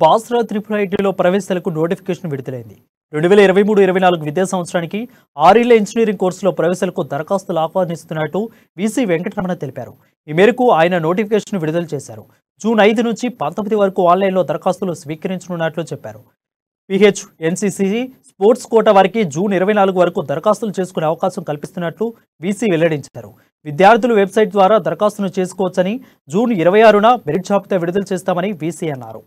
బాస్రా త్రిపుర ఐటీలో ప్రవేశాలకు నోటిఫికేషన్ విడుదలైంది రెండు వేల ఇరవై మూడు ఇరవై నాలుగు విద్యా సంవత్సరానికి ఆరేళ్ల ఇంజనీరింగ్ కోర్సులో ప్రవేశాలకు దరఖాస్తులు ఆహ్వానిస్తున్నట్టు వీసీ వెంకటరమణ తెలిపారు ఈ మేరకు ఆయన నోటిఫికేషన్ విడుదల చేశారు జూన్ ఐదు నుంచి పంతొమ్మిది వరకు ఆన్లైన్లో దరఖాస్తులు స్వీకరించనున్నట్లు చెప్పారు పిహెచ్ ఎన్సిసి స్పోర్ట్స్ కోట వారికి జూన్ ఇరవై నాలుగు వరకు దరఖాస్తులు చేసుకునే అవకాశం కల్పిస్తున్నట్లు వీసీ వెల్లడించారు విద్యార్థులు వెబ్సైట్ ద్వారా దరఖాస్తును చేసుకోవచ్చని జూన్ ఇరవై ఆరున మెరిట్ జాబితా విడుదల చేస్తామని వీసీ అన్నారు